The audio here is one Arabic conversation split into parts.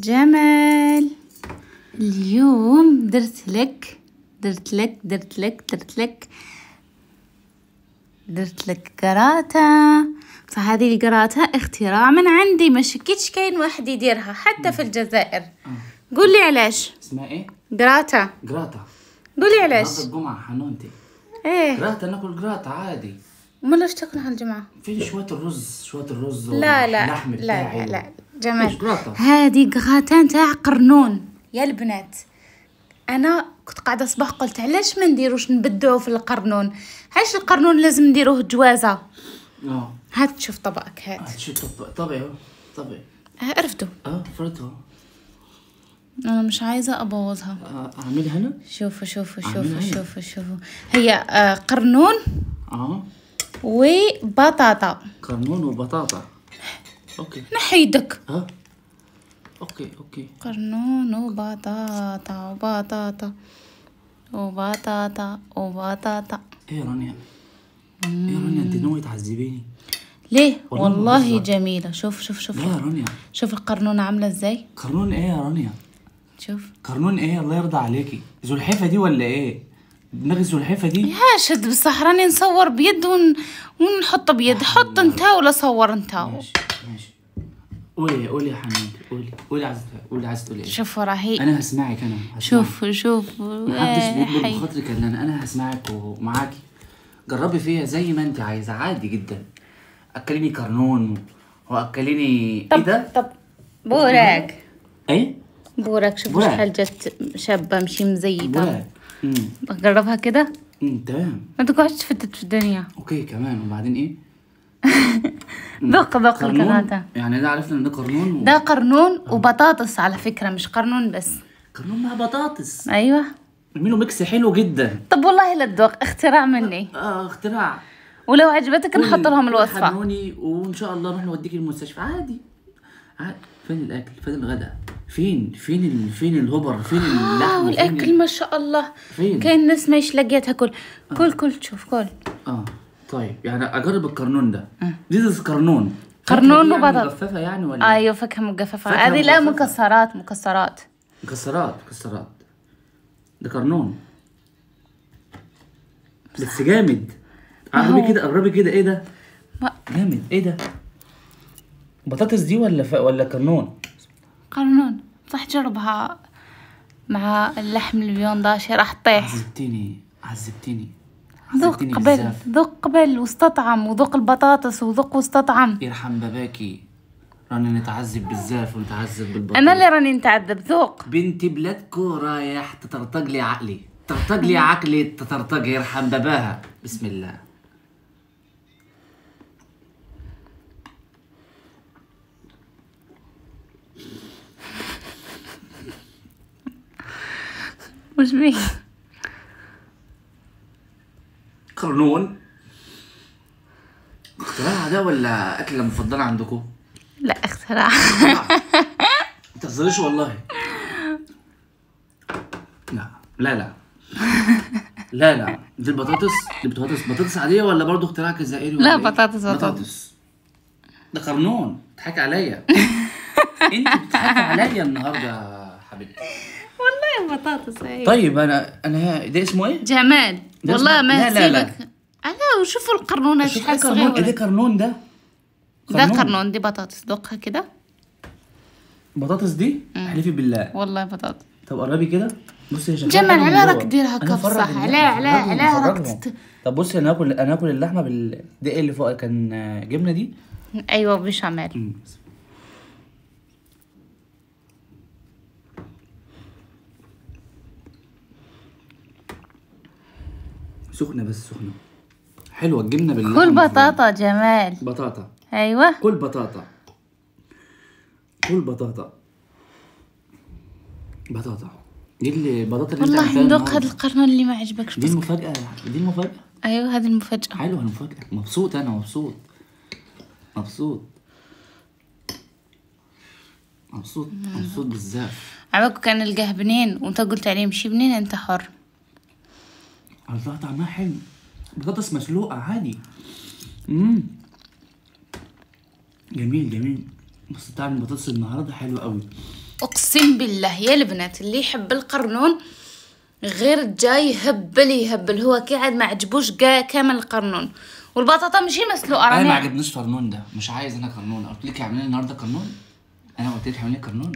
جمال اليوم درت لك درت لك درت لك درت لك درت لك قراته فهذه القراته اختراع من عندي ما شكيتش كاين واحد يديرها حتى في الجزائر آه. قول لي علاش اسمها ايه قراته قراته لي علاش الجمعه حنونتي ايه قراته ناكل قراته عادي ومالاش تاكلها تاكل على الجمعه في شويه الرز شويه الرز لا لا لا, لا لا لا جمال هذه غراتان تاع قرنون يا البنات انا كنت قاعده صباح قلت علاش ما نديروش نبدعو في القرنون علاش القرنون لازم نديروه جوازه اه هات تشوف طبقك هات شوف طبيعي طبعي آه، عرفتو اه فرتو انا مش عايزه ابوظها آه، اعملها هنا شوفوا شوفوا شوفوا شوفوا شوفوا هي آه، قرنون اه وبطاطا قرنون وبطاطا اوكي نحي يدك ها اوكي اوكي قرنون وبطاطا وبطاطا وبطاطا وبطاطا ايه رانيا ايه رانيا انت ناوي تعذبيني ليه والله, والله جميله شوف شوف شوف لا يا رانيا شوف القرنونه عامله ازاي قرنون ايه يا رانيا شوف قرنون ايه الله يرضى عليكي زلحفه دي ولا ايه نغزو الحفه دي يا شد بصح راني نصور بيد ون... ونحط بيد آه، حط آه. انت ولا صور انت ماشي ماشي قولي قولي يا حنان قولي قولي عايزه قولي عايزه تقولي ايه شوفوا راهي انا هسمعك انا هسمعك. شوف شوف محدش آه، بيقول بخاطرك الا انا انا هسمعك ومعاكي جربي فيها زي ما انت عايزه عادي جدا اكليني كرنون واكليني ايه ده طب بوراك ايه بورك شوف شحال جت شابه مشي مزيده بورك جربها كده تمام ما تقعدش تفتت في الدنيا اوكي كمان وبعدين ايه دق دق الكناتة يعني ده عرفنا ان ده قرنون و... ده قرنون آه. وبطاطس على فكره مش قرنون بس قرنون مع بطاطس ايوه عاملينه ميكس حلو جدا طب والله لا تدوق اختراع مني اه, آه، اختراع ولو عجبتك نحط لهم الوصفه حنوني وان شاء الله نروح نوديك المستشفى عادي عادي فين الاكل فين الغداء فين فين ال... فين الهبر فين اللحم آه والاكل ما شاء الله فين كاين الناس ماهيش لاقيه تاكل آه. كل كل تشوف كل اه طيب يعني اجرب القرنون ده آه. ديز قرنون قرنون وبطاطا مجففه يعني ولا ايوه فاكهه مجففه هذه لا مكسرات مكسرات مكسرات مكسرات ده قرنون بس جامد قربي كده قربي كده ايه ده ما. جامد ايه ده بطاطس دي ولا ف... ولا قرنون قرنون صح جربها مع اللحم داشي راح تطيح عذبتيني عذبتيني ذوق قبل ذوق قبل واستطعم وذوق البطاطس وذوق واستطعم يرحم باباكي راني نتعذب بزاف ونتعذب بالبطاطس انا اللي راني نتعذب ذوق بنتي بلادكو رايح تطرطق لي عقلي تطرطق لي عقلي تطرطق يرحم باباها بسم الله وش بيه قرنون اختراع ده ولا اكله مفضله عندكم لا اختراع ما تهزريش والله لا لا لا لا لا دي البطاطس دي بطاطس بطاطس عاديه ولا برضه اختراع جزائري لا إيه؟ بطاطس بطاطس ده قرنون بتضحك عليا انت بتضحكي عليا النهارده يا حبيبتي إيه، بطاطس أيوة. طيب انا انا ده اسمه ايه؟ جمال والله ما لا لا لا انا وشوفوا القرنونة شوفوا صغيرة إيه ده قرنون ده ده قرنون دي بطاطس دقها كده بطاطس دي؟ احلفي بالله والله بطاطس طب قربي كده بصي يا جمال على راك ديرها كف صح على على على راك طب بصي انا اكل انا اكل اللحمه بال ده اللي فوق كان آه، جبنه دي ايوه بشاميل سخنه بس سخنه حلوه الجبنه بال كل بطاطا جمال بطاطا ايوه كل بطاطا كل بطاطا بطاطا دي البطاطا اللي والله ندوق هذا القرن اللي ما عجبكش دي المفاجاه دي المفاجاه ايوه هذه المفاجاه حلوه المفاجاه مبسوط انا مبسوط مبسوط مبسوط مبسوط بزاف عباكو كان نلقاه بنين وانت قلت عليه مشي بنين انت حر الله طعمها حلو بطاطس مسلوقة عادي مم. جميل جميل بس طعم البطاطس النهارده حلو قوي اقسم بالله يا البنات اللي يحب القرنون غير جاي يهبل يهبل هو قاعد ما عجبوش كامل القرنون والبطاطا ماشي مسلوقه راني انا ما عجبنيش قرنون ده مش عايز انا قرنون قلت لك اعملي لي النهارده قرنون انا قلت لك اعملي لي قرنون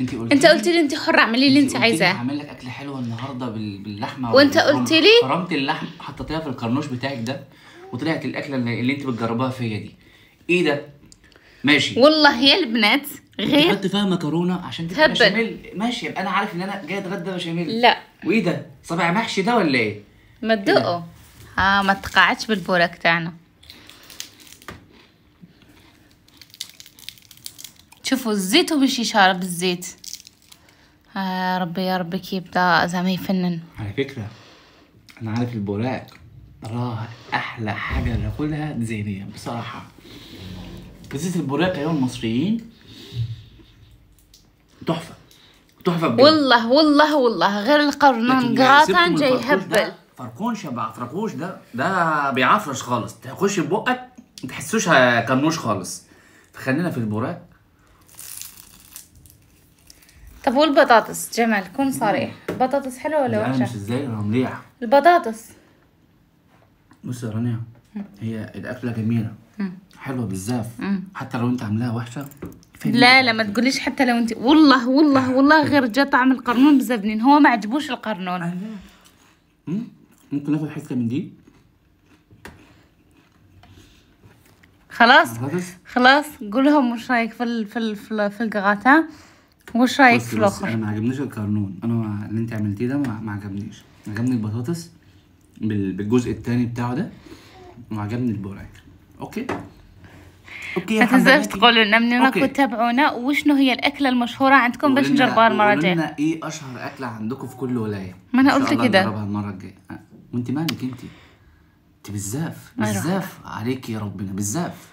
انت قلت انت قلت لي انت حره اعملي اللي انت, انت عايزاه هعمل لك اكل حلو النهارده باللحمه وانت قلت لي حرمت اللحم حطيتها في الكرنوش بتاعك ده وطلعت الاكله اللي انت بتجربها فيا دي ايه ده ماشي والله يا البنات غير تحط فيها مكرونه عشان تبقى بشاميل ماشي انا عارف ان انا جاي اتغدى بشاميل لا وايه ده صابع محشي ده ولا ايه ما تدقه إيه اه ما تقعدش بالبورك بتاعنا شوفوا الزيت وباش يشارب الزيت آه ربي يا ربي كي يبدا زعما يفنن على فكره انا عارف البراق راه احلى حاجه ناكلها زينيه بصراحه بالذات البراق ايها المصريين تحفه تحفه بجد والله والله والله غير القرنون يعني قاطن جاي يهبل فركونش ما بعفركوش ده ده بيعفرش خالص تخش بقك ما تحسوش كنوش خالص فخلينا في البراق طب والبطاطس جمال كن صريح بطاطس حلوه ولا وحشه؟ مش ازاي انا مليح البطاطس بص يا رانيا هي الاكله جميله حلوه بالزاف حتى لو انت عاملاها وحشه لا لا ما تقوليش حتى لو انت والله والله والله غير جا طعم القرنون بزبنين هو ما عجبوش القرنون أيوة. ممكن ناخد حته من دي خلاص خلاص قول لهم وش رايك في ال في في وش رايك في الاخر؟ انا ما عجبنيش الكرنون انا اللي انت عملتيه ده ما عجبنيش عجبني البطاطس بالجزء الثاني بتاعه ده وعجبني البوراك اوكي اوكي يا حبايبي تقولوا لنا منين راكم تتابعونا وشنو هي الاكله المشهوره عندكم باش نجربها المره الجايه ايه اشهر اكله عندكم في كل ولايه ما انا قلت كده نجربها المره الجايه أه. وانت مالك انت انت بزاف بزاف عليك يا ربنا بزاف